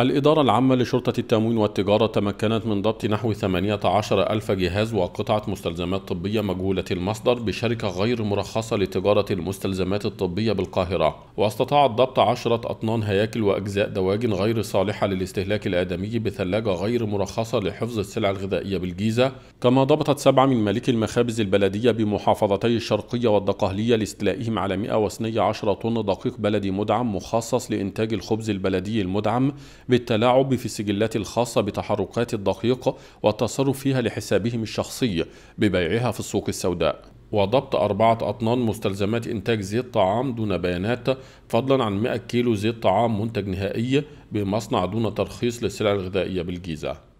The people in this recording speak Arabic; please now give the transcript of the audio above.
الإدارة العامة لشرطة التموين والتجارة تمكنت من ضبط نحو 18 ألف جهاز وقطعة مستلزمات طبية مجهولة المصدر بشركة غير مرخصة لتجارة المستلزمات الطبية بالقاهرة واستطاعت ضبط 10 أطنان هياكل وأجزاء دواجن غير صالحة للاستهلاك الآدمي بثلاجة غير مرخصة لحفظ السلع الغذائية بالجيزة كما ضبطت سبعة من مالكي المخابز البلدية بمحافظتي الشرقية والدقهلية لاستلائهم على 112 طن دقيق بلدي مدعم مخصص لإنتاج الخبز البلدي المدعم بالتلاعب في السجلات الخاصة بتحركات الدقيقة والتصرف فيها لحسابهم الشخصي ببيعها في السوق السوداء وضبط أربعة أطنان مستلزمات إنتاج زيت طعام دون بيانات فضلا عن 100 كيلو زيت طعام منتج نهائي بمصنع دون ترخيص للسلع الغذائية بالجيزة